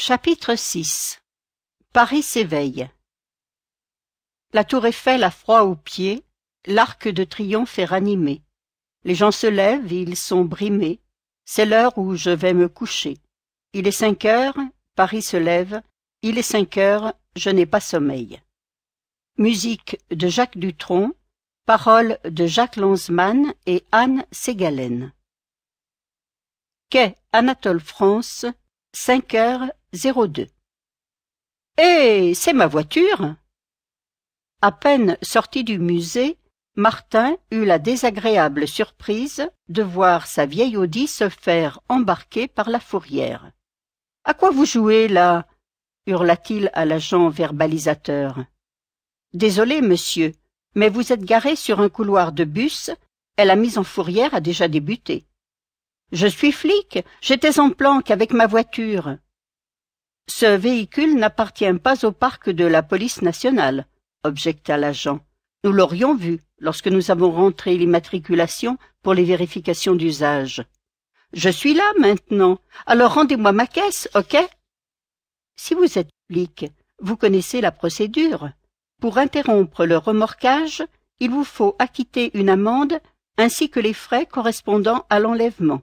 Chapitre 6 Paris s'éveille La tour Eiffel a froid aux pieds, l'arc de triomphe est ranimé. Les gens se lèvent, ils sont brimés, c'est l'heure où je vais me coucher. Il est cinq heures, Paris se lève, il est cinq heures, je n'ai pas sommeil. Musique de Jacques Dutronc, paroles de Jacques Lanzmann et Anne Ségalène. Quai Anatole France, cinq heures 02. Eh c'est ma voiture À peine sorti du musée, Martin eut la désagréable surprise de voir sa vieille Audi se faire embarquer par la fourrière. À quoi vous jouez là hurla-t-il à l'agent verbalisateur. Désolé, monsieur, mais vous êtes garé sur un couloir de bus et la mise en fourrière a déjà débuté. Je suis flic, j'étais en planque avec ma voiture. Ce véhicule n'appartient pas au parc de la police nationale, objecta l'agent. Nous l'aurions vu lorsque nous avons rentré l'immatriculation pour les vérifications d'usage. Je suis là maintenant, alors rendez-moi ma caisse, ok Si vous êtes public, vous connaissez la procédure. Pour interrompre le remorquage, il vous faut acquitter une amende ainsi que les frais correspondant à l'enlèvement.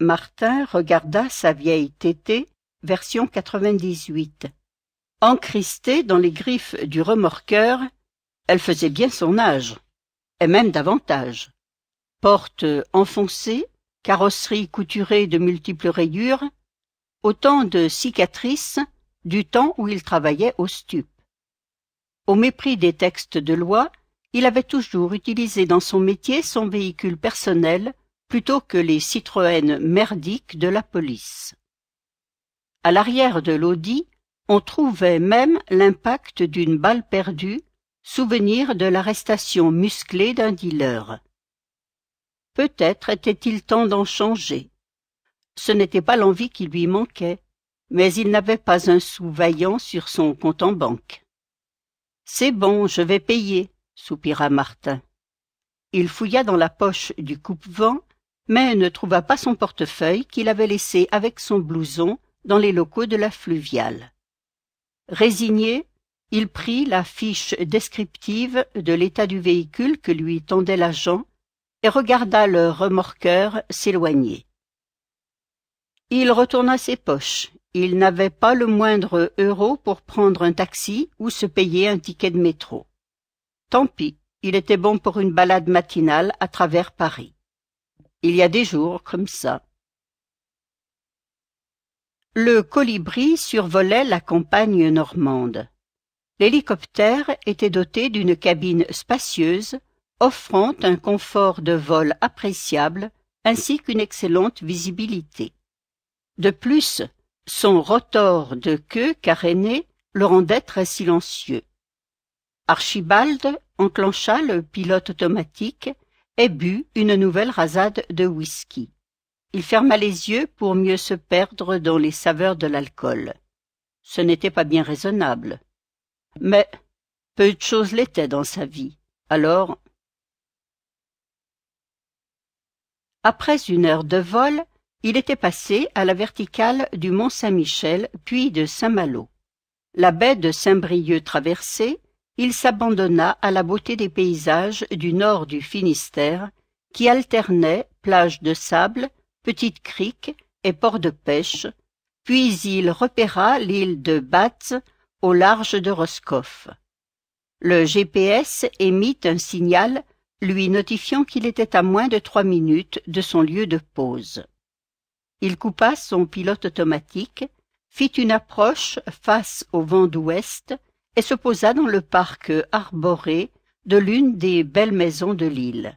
Martin regarda sa vieille tétée version 98. Encristée dans les griffes du remorqueur, elle faisait bien son âge, et même davantage. Porte enfoncée, carrosserie couturée de multiples rayures, autant de cicatrices du temps où il travaillait au stup. Au mépris des textes de loi, il avait toujours utilisé dans son métier son véhicule personnel plutôt que les Citroën merdiques de la police. À l'arrière de l'Audi, on trouvait même l'impact d'une balle perdue, souvenir de l'arrestation musclée d'un dealer. Peut-être était-il temps d'en changer. Ce n'était pas l'envie qui lui manquait, mais il n'avait pas un sou vaillant sur son compte en banque. C'est bon, je vais payer, soupira Martin. Il fouilla dans la poche du coupe-vent, mais ne trouva pas son portefeuille qu'il avait laissé avec son blouson dans les locaux de la fluviale. Résigné, il prit la fiche descriptive de l'état du véhicule que lui tendait l'agent et regarda le remorqueur s'éloigner. Il retourna ses poches. Il n'avait pas le moindre euro pour prendre un taxi ou se payer un ticket de métro. Tant pis, il était bon pour une balade matinale à travers Paris. Il y a des jours comme ça. Le Colibri survolait la campagne normande. L'hélicoptère était doté d'une cabine spacieuse, offrant un confort de vol appréciable ainsi qu'une excellente visibilité. De plus, son rotor de queue carénée le rendait très silencieux. Archibald enclencha le pilote automatique et but une nouvelle rasade de whisky. Il ferma les yeux pour mieux se perdre dans les saveurs de l'alcool. Ce n'était pas bien raisonnable. Mais peu de choses l'étaient dans sa vie. Alors Après une heure de vol, il était passé à la verticale du Mont Saint-Michel, puis de Saint-Malo. La baie de Saint-Brieuc traversée, il s'abandonna à la beauté des paysages du nord du Finistère, qui alternaient plages de sable, Petite-Crique et port de pêche, puis il repéra l'île de Batz au large de Roscoff. Le GPS émit un signal lui notifiant qu'il était à moins de trois minutes de son lieu de pause. Il coupa son pilote automatique, fit une approche face au vent d'ouest et se posa dans le parc arboré de l'une des belles maisons de l'île.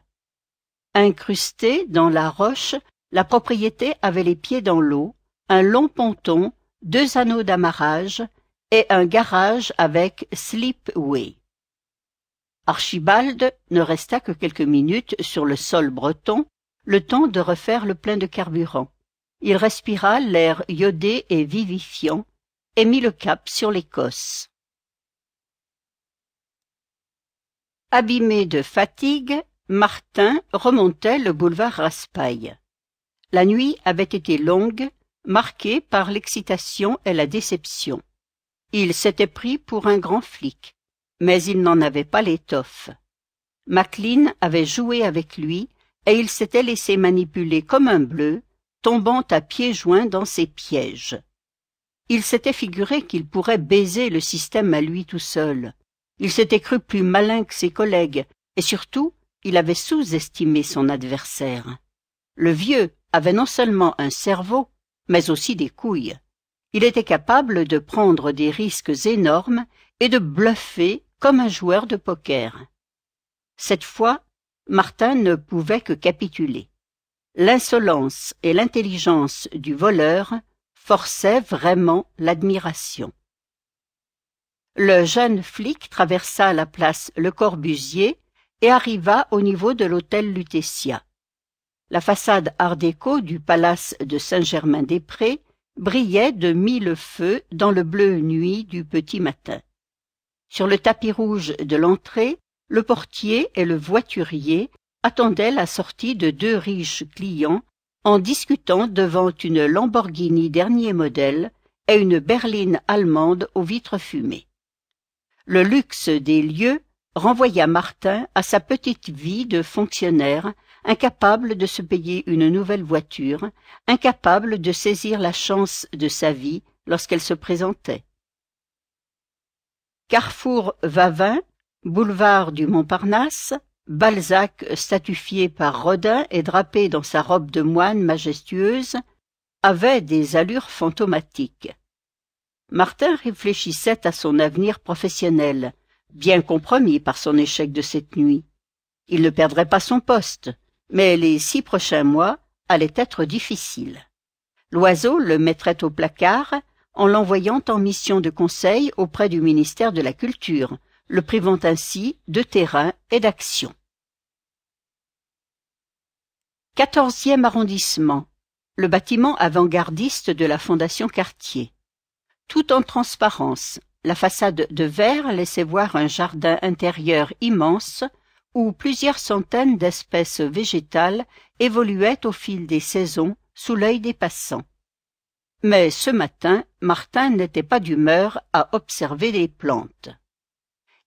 Incrusté dans la roche la propriété avait les pieds dans l'eau, un long ponton, deux anneaux d'amarrage et un garage avec slipway. Archibald ne resta que quelques minutes sur le sol breton, le temps de refaire le plein de carburant. Il respira l'air iodé et vivifiant et mit le cap sur l'Écosse. Abîmé de fatigue, Martin remontait le boulevard Raspail. La nuit avait été longue, marquée par l'excitation et la déception. Il s'était pris pour un grand flic, mais il n'en avait pas l'étoffe. Maclean avait joué avec lui, et il s'était laissé manipuler comme un bleu, tombant à pieds joints dans ses pièges. Il s'était figuré qu'il pourrait baiser le système à lui tout seul. Il s'était cru plus malin que ses collègues, et surtout, il avait sous-estimé son adversaire. Le vieux avait non seulement un cerveau, mais aussi des couilles. Il était capable de prendre des risques énormes et de bluffer comme un joueur de poker. Cette fois, Martin ne pouvait que capituler. L'insolence et l'intelligence du voleur forçaient vraiment l'admiration. Le jeune flic traversa la place Le Corbusier et arriva au niveau de l'hôtel Lutetia. La façade art déco du palace de Saint-Germain-des-Prés brillait de mille feux dans le bleu nuit du petit matin. Sur le tapis rouge de l'entrée, le portier et le voiturier attendaient la sortie de deux riches clients en discutant devant une Lamborghini dernier modèle et une berline allemande aux vitres fumées. Le luxe des lieux renvoya Martin à sa petite vie de fonctionnaire incapable de se payer une nouvelle voiture, incapable de saisir la chance de sa vie lorsqu'elle se présentait. Carrefour Vavin, boulevard du Montparnasse, Balzac statufié par Rodin et drapé dans sa robe de moine majestueuse, avait des allures fantomatiques. Martin réfléchissait à son avenir professionnel, bien compromis par son échec de cette nuit. Il ne perdrait pas son poste, mais les six prochains mois allaient être difficiles. Loiseau le mettrait au placard en l'envoyant en mission de conseil auprès du ministère de la Culture, le privant ainsi de terrain et d'action. Quatorzième arrondissement, le bâtiment avant-gardiste de la Fondation Cartier. Tout en transparence, la façade de verre laissait voir un jardin intérieur immense où plusieurs centaines d'espèces végétales évoluaient au fil des saisons sous l'œil des passants. Mais ce matin, Martin n'était pas d'humeur à observer les plantes.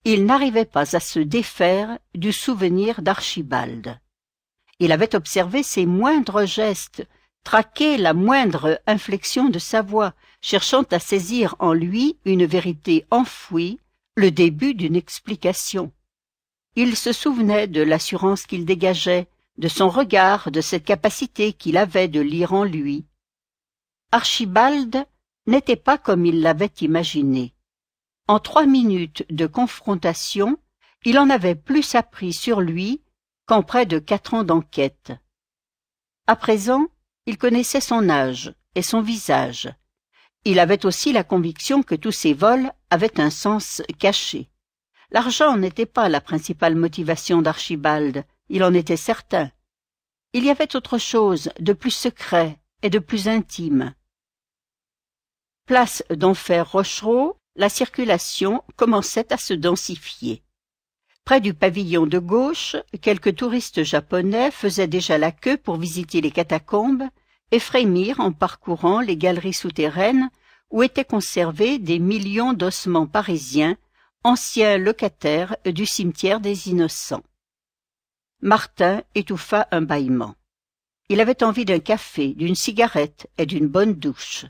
Il n'arrivait pas à se défaire du souvenir d'Archibald. Il avait observé ses moindres gestes, traqué la moindre inflexion de sa voix, cherchant à saisir en lui une vérité enfouie, le début d'une explication. Il se souvenait de l'assurance qu'il dégageait, de son regard, de cette capacité qu'il avait de lire en lui. Archibald n'était pas comme il l'avait imaginé. En trois minutes de confrontation, il en avait plus appris sur lui qu'en près de quatre ans d'enquête. À présent, il connaissait son âge et son visage. Il avait aussi la conviction que tous ces vols avaient un sens caché. L'argent n'était pas la principale motivation d'Archibald, il en était certain. Il y avait autre chose de plus secret et de plus intime. Place d'Enfer Rochereau, la circulation commençait à se densifier. Près du pavillon de gauche, quelques touristes japonais faisaient déjà la queue pour visiter les catacombes et frémirent en parcourant les galeries souterraines où étaient conservés des millions d'ossements parisiens ancien locataire du cimetière des Innocents. Martin étouffa un bâillement. Il avait envie d'un café, d'une cigarette et d'une bonne douche.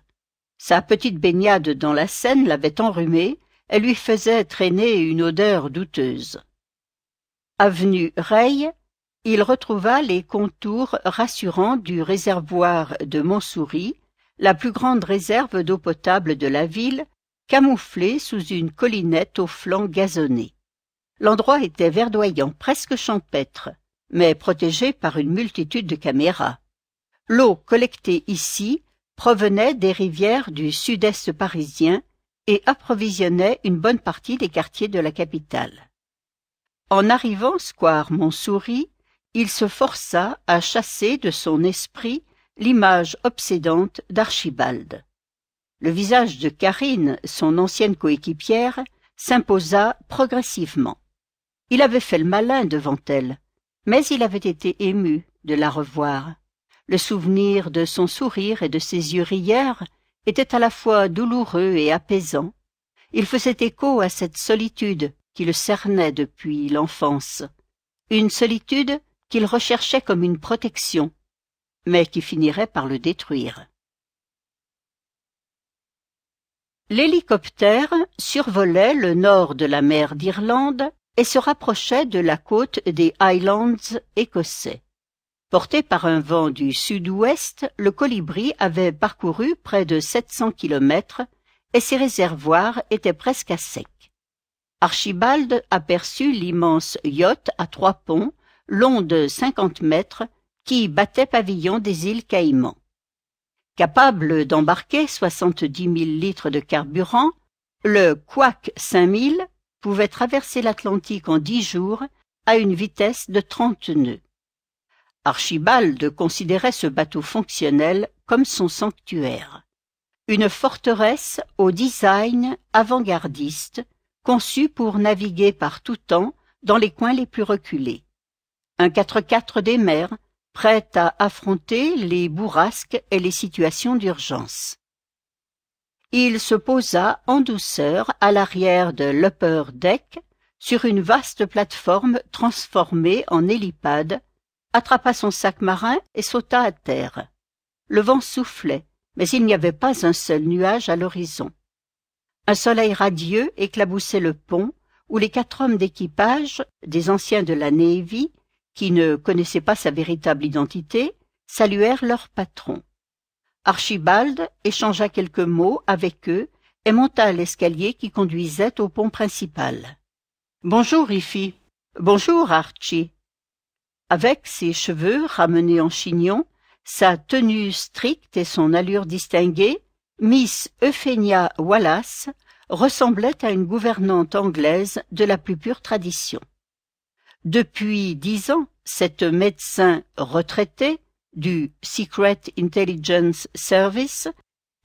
Sa petite baignade dans la Seine l'avait enrhumé, elle lui faisait traîner une odeur douteuse. Avenue Reille, il retrouva les contours rassurants du réservoir de Montsouris, la plus grande réserve d'eau potable de la ville, camouflé sous une collinette aux flancs gazonnés. L'endroit était verdoyant, presque champêtre, mais protégé par une multitude de caméras. L'eau collectée ici provenait des rivières du sud-est parisien et approvisionnait une bonne partie des quartiers de la capitale. En arrivant Square Montsouris, il se força à chasser de son esprit l'image obsédante d'Archibald. Le visage de Karine, son ancienne coéquipière, s'imposa progressivement. Il avait fait le malin devant elle, mais il avait été ému de la revoir. Le souvenir de son sourire et de ses yeux rieurs était à la fois douloureux et apaisant. Il faisait écho à cette solitude qui le cernait depuis l'enfance, une solitude qu'il recherchait comme une protection, mais qui finirait par le détruire. L'hélicoptère survolait le nord de la mer d'Irlande et se rapprochait de la côte des Highlands écossais. Porté par un vent du sud-ouest, le colibri avait parcouru près de 700 kilomètres et ses réservoirs étaient presque à sec. Archibald aperçut l'immense yacht à trois ponts, long de 50 mètres, qui battait pavillon des îles Caïmans. Capable d'embarquer soixante-dix mille litres de carburant, le Quack 5000 pouvait traverser l'Atlantique en dix jours à une vitesse de trente nœuds. Archibald considérait ce bateau fonctionnel comme son sanctuaire. Une forteresse au design avant-gardiste, conçue pour naviguer par tout temps dans les coins les plus reculés. Un 4-4 des mers prête à affronter les bourrasques et les situations d'urgence. Il se posa en douceur à l'arrière de l'upper deck sur une vaste plateforme transformée en hélipade, attrapa son sac marin et sauta à terre. Le vent soufflait, mais il n'y avait pas un seul nuage à l'horizon. Un soleil radieux éclaboussait le pont où les quatre hommes d'équipage, des anciens de la Navy, qui ne connaissaient pas sa véritable identité, saluèrent leur patron. Archibald échangea quelques mots avec eux et monta l'escalier qui conduisait au pont principal. Bonjour, Iffy. Bonjour, Archie. Avec ses cheveux ramenés en chignon, sa tenue stricte et son allure distinguée, Miss Euphénia Wallace ressemblait à une gouvernante anglaise de la plus pure tradition. Depuis dix ans, cette médecin retraitée du Secret Intelligence Service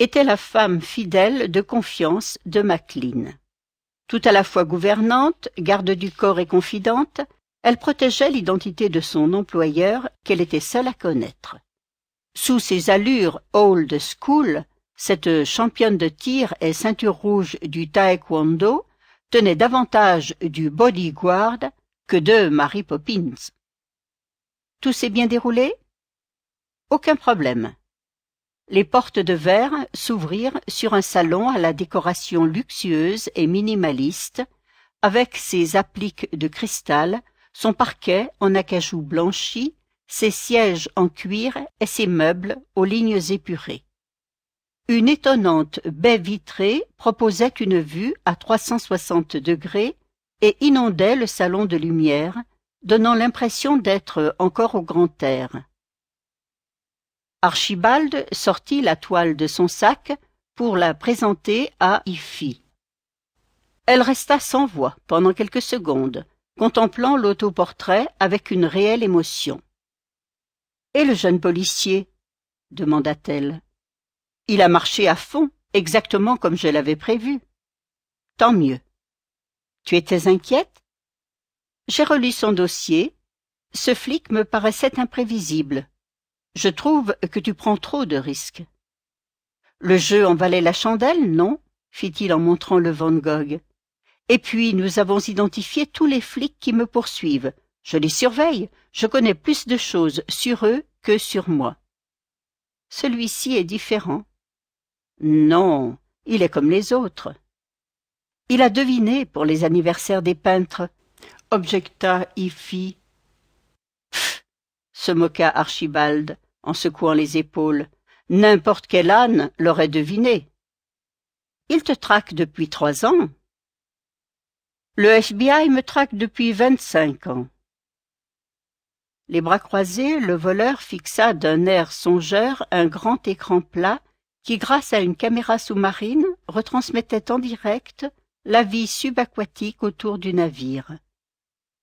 était la femme fidèle de confiance de Maclean. Tout à la fois gouvernante, garde du corps et confidente, elle protégeait l'identité de son employeur qu'elle était seule à connaître. Sous ses allures old school, cette championne de tir et ceinture rouge du taekwondo tenait davantage du bodyguard que de Marie Poppins. Tout s'est bien déroulé Aucun problème. Les portes de verre s'ouvrirent sur un salon à la décoration luxueuse et minimaliste, avec ses appliques de cristal, son parquet en acajou blanchi, ses sièges en cuir et ses meubles aux lignes épurées. Une étonnante baie vitrée proposait une vue à soixante degrés et inondait le salon de lumière, donnant l'impression d'être encore au grand air. Archibald sortit la toile de son sac pour la présenter à Iffy. Elle resta sans voix pendant quelques secondes, contemplant l'autoportrait avec une réelle émotion. Et le jeune policier demanda-t-elle. Il a marché à fond, exactement comme je l'avais prévu. Tant mieux. Tu étais inquiète J'ai relu son dossier. Ce flic me paraissait imprévisible. Je trouve que tu prends trop de risques. Le jeu en valait la chandelle, non fit-il en montrant le Van Gogh. Et puis nous avons identifié tous les flics qui me poursuivent. Je les surveille, je connais plus de choses sur eux que sur moi. Celui-ci est différent. Non, il est comme les autres. Il a deviné pour les anniversaires des peintres, objecta Ifi. Pff se moqua Archibald en secouant les épaules. N'importe quel âne l'aurait deviné. Il te traque depuis trois ans. Le FBI me traque depuis vingt-cinq ans. Les bras croisés, le voleur fixa d'un air songeur un grand écran plat qui, grâce à une caméra sous-marine, retransmettait en direct la vie subaquatique autour du navire.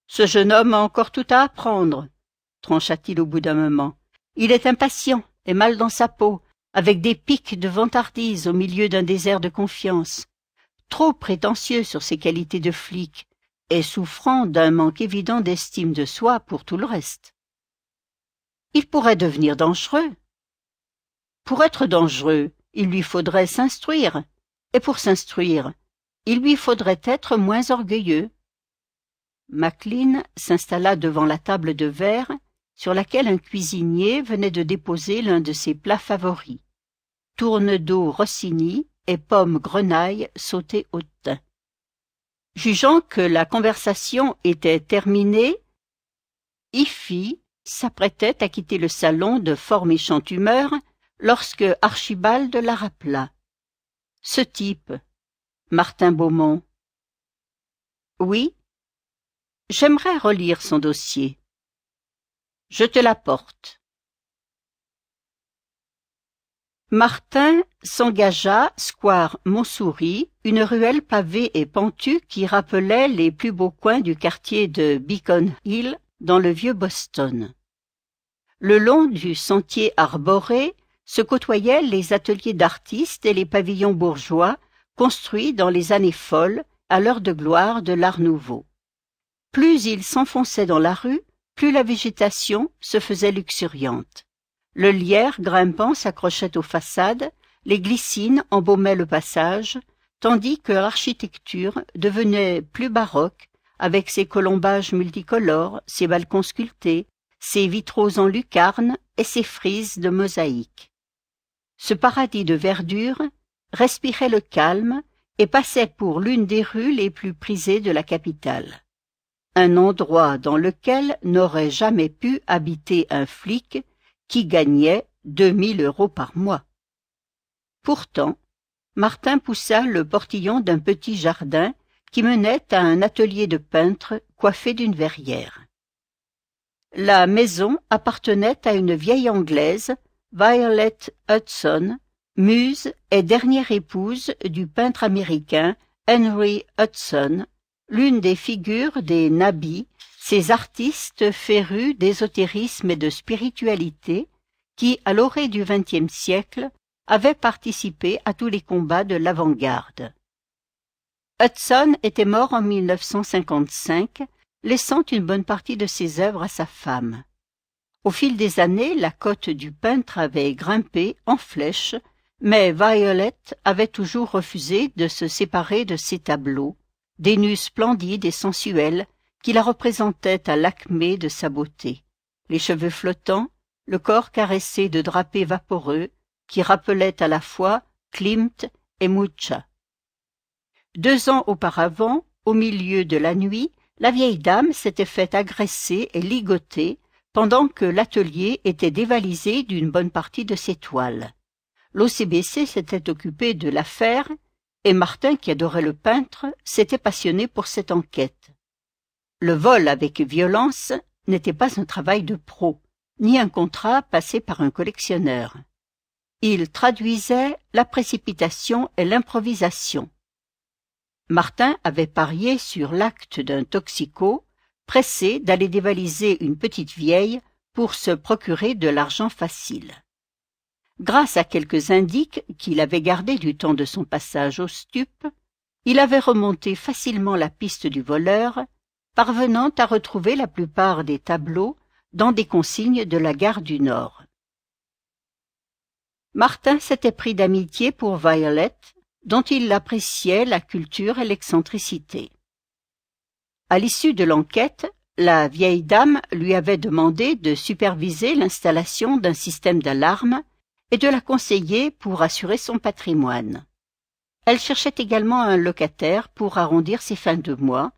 Ce jeune homme a encore tout à apprendre, trancha-t-il au bout d'un moment. Il est impatient et mal dans sa peau, avec des pics de vantardise au milieu d'un désert de confiance, trop prétentieux sur ses qualités de flic, et souffrant d'un manque évident d'estime de soi pour tout le reste. Il pourrait devenir dangereux. Pour être dangereux, il lui faudrait s'instruire, et pour s'instruire, il lui faudrait être moins orgueilleux. Maclean s'installa devant la table de verre sur laquelle un cuisinier venait de déposer l'un de ses plats favoris. Tourne d'eau rossini et pommes grenaille sautées au thym. Jugeant que la conversation était terminée, Iffy s'apprêtait à quitter le salon de fort méchante humeur lorsque Archibald la rappela. Ce type, Martin Beaumont. Oui. J'aimerais relire son dossier. Je te l'apporte. Martin s'engagea, square Montsouris, une ruelle pavée et pentue qui rappelait les plus beaux coins du quartier de Beacon Hill dans le vieux Boston. Le long du sentier arboré se côtoyaient les ateliers d'artistes et les pavillons bourgeois construit dans les années folles, à l'heure de gloire de l'Art nouveau. Plus il s'enfonçait dans la rue, plus la végétation se faisait luxuriante. Le lierre grimpant s'accrochait aux façades, les glycines embaumaient le passage, tandis que l'architecture devenait plus baroque, avec ses colombages multicolores, ses balcons sculptés, ses vitraux en lucarne et ses frises de mosaïque. Ce paradis de verdure respirait le calme et passait pour l'une des rues les plus prisées de la capitale. Un endroit dans lequel n'aurait jamais pu habiter un flic qui gagnait deux mille euros par mois. Pourtant, Martin poussa le portillon d'un petit jardin qui menait à un atelier de peintre coiffé d'une verrière. La maison appartenait à une vieille Anglaise, Violet Hudson, Muse est dernière épouse du peintre américain Henry Hudson, l'une des figures des Nabis, ces artistes férus d'ésotérisme et de spiritualité qui, à l'orée du XXe siècle, avaient participé à tous les combats de l'avant-garde. Hudson était mort en 1955, laissant une bonne partie de ses œuvres à sa femme. Au fil des années, la cote du peintre avait grimpé en flèche mais Violet avait toujours refusé de se séparer de ses tableaux, des nus splendides et sensuels qui la représentaient à l'acmé de sa beauté, les cheveux flottants, le corps caressé de drapés vaporeux qui rappelaient à la fois Klimt et Mucha. Deux ans auparavant, au milieu de la nuit, la vieille dame s'était faite agresser et ligoter pendant que l'atelier était dévalisé d'une bonne partie de ses toiles. L'OCBC s'était occupé de l'affaire et Martin, qui adorait le peintre, s'était passionné pour cette enquête. Le vol avec violence n'était pas un travail de pro, ni un contrat passé par un collectionneur. Il traduisait la précipitation et l'improvisation. Martin avait parié sur l'acte d'un toxico, pressé d'aller dévaliser une petite vieille pour se procurer de l'argent facile grâce à quelques indices qu'il avait gardés du temps de son passage au stup, il avait remonté facilement la piste du voleur, parvenant à retrouver la plupart des tableaux dans des consignes de la gare du Nord. Martin s'était pris d'amitié pour Violette, dont il appréciait la culture et l'excentricité. À l'issue de l'enquête, la vieille dame lui avait demandé de superviser l'installation d'un système d'alarme et de la conseiller pour assurer son patrimoine. Elle cherchait également un locataire pour arrondir ses fins de mois,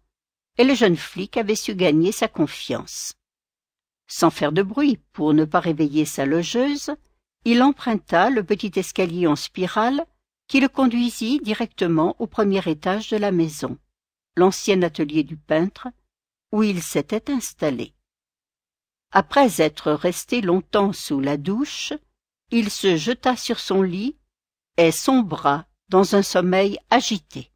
et le jeune flic avait su gagner sa confiance. Sans faire de bruit pour ne pas réveiller sa logeuse, il emprunta le petit escalier en spirale qui le conduisit directement au premier étage de la maison, l'ancien atelier du peintre, où il s'était installé. Après être resté longtemps sous la douche, il se jeta sur son lit et sombra dans un sommeil agité.